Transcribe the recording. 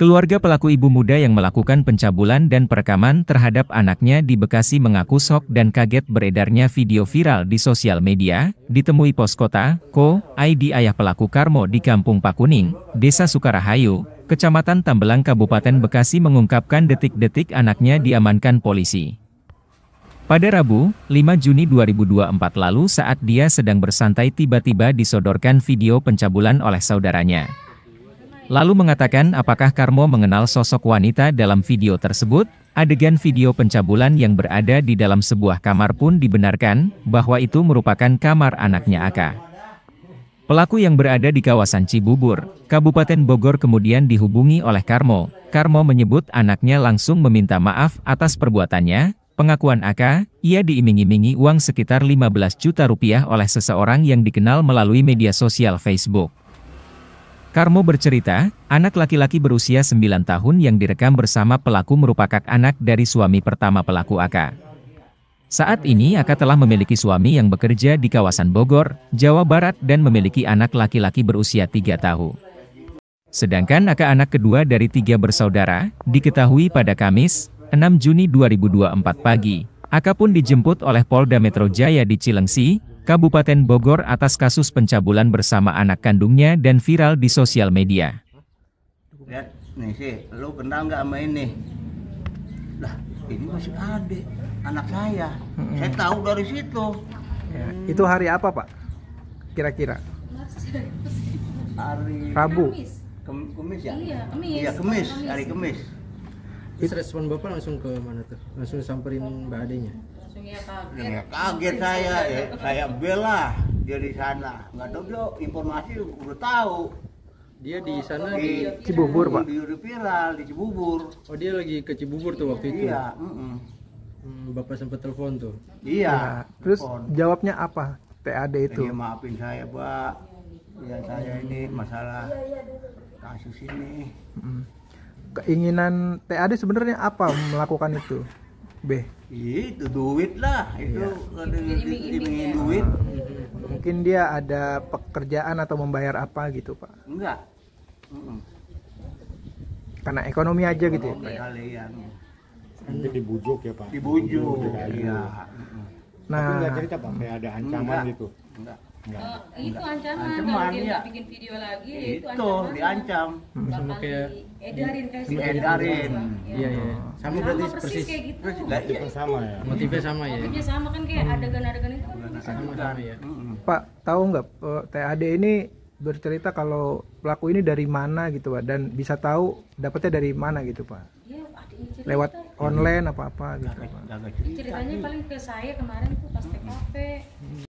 Keluarga pelaku ibu muda yang melakukan pencabulan dan perekaman terhadap anaknya di Bekasi mengaku sok dan kaget beredarnya video viral di sosial media, ditemui pos kota, Ko, ID ayah pelaku Karmo di Kampung Pakuning, Desa Sukarahayu, Kecamatan Tambelang Kabupaten Bekasi mengungkapkan detik-detik anaknya diamankan polisi. Pada Rabu, 5 Juni 2024 lalu saat dia sedang bersantai tiba-tiba disodorkan video pencabulan oleh saudaranya lalu mengatakan apakah Karmo mengenal sosok wanita dalam video tersebut, adegan video pencabulan yang berada di dalam sebuah kamar pun dibenarkan, bahwa itu merupakan kamar anaknya Aka. Pelaku yang berada di kawasan Cibubur, Kabupaten Bogor kemudian dihubungi oleh Karmo. Karmo menyebut anaknya langsung meminta maaf atas perbuatannya, pengakuan Aka, ia diiming-imingi uang sekitar 15 juta rupiah oleh seseorang yang dikenal melalui media sosial Facebook. Karmo bercerita, anak laki-laki berusia 9 tahun yang direkam bersama pelaku merupakan anak dari suami pertama pelaku Aka. Saat ini Aka telah memiliki suami yang bekerja di kawasan Bogor, Jawa Barat dan memiliki anak laki-laki berusia 3 tahun. Sedangkan Aka anak kedua dari tiga bersaudara, diketahui pada Kamis, 6 Juni 2024 pagi, Aka pun dijemput oleh Polda Metro Jaya di Cilengsi, Kabupaten Bogor atas kasus pencabulan bersama anak kandungnya dan viral di sosial media. Lihat, ya, nih sih, lu kenal nggak sama ini? Lah, ini masih adik, anak saya. Hmm. Saya tahu dari situ. Ya, hmm. Itu hari apa, Pak? Kira-kira? Hari... Rabu. Kemis, Kem kemis ya? Iya, kemis. Iya, kemis. kemis. Hari kemis. Terus respon bapak langsung ke mana tuh? Langsung samperin mbak adenya? Langsung ya kaget. Ya, ya, kaget saya, ya. saya bela dia di sana. Nggak tahu dia informasi udah tahu. Dia di oh, sana di, di Cibubur pak. Di viral di Cibubur. Oh dia lagi ke Cibubur tuh waktu itu. Iya. Mm -mm. bapak sempat telepon tuh. Iya. Ya, terus telepon. jawabnya apa? TAD itu. Dia maafin saya pak. Ya saya ini masalah kasus ini. Mm -mm keinginan TAD sebenarnya apa melakukan itu B itu duit lah itu iya. ingin ya. duit mungkin dia ada pekerjaan atau membayar apa gitu pak enggak karena ekonomi aja ekonomi gitu ya, pak, iya. ya. Nanti mungkin dibujuk ya pak dibujuk, dibujuk iya nah tapi nggak cerita pak kayak ada ancaman enggak. gitu enggak Nah, oh, itu ancaman, ancaman kalau dia ya. bikin video lagi itu, itu ancaman diancam hmm. sama kayak edarin kayak sama edarin iya iya, iya. sama berarti persis, persis kayak gitu persis, nah, itu sama ya motifnya sama ya motifnya sama ya. sama kan kayak hmm. adegan-adegan itu sama, sama ya Pak tahu nggak eh, TAD ini bercerita kalau pelaku ini dari mana gitu Pak dan bisa tahu dapatnya dari mana gitu Pak ya, cerita, lewat online apa-apa gitu Pak ceritanya paling ke saya kemarin tuh pas TKP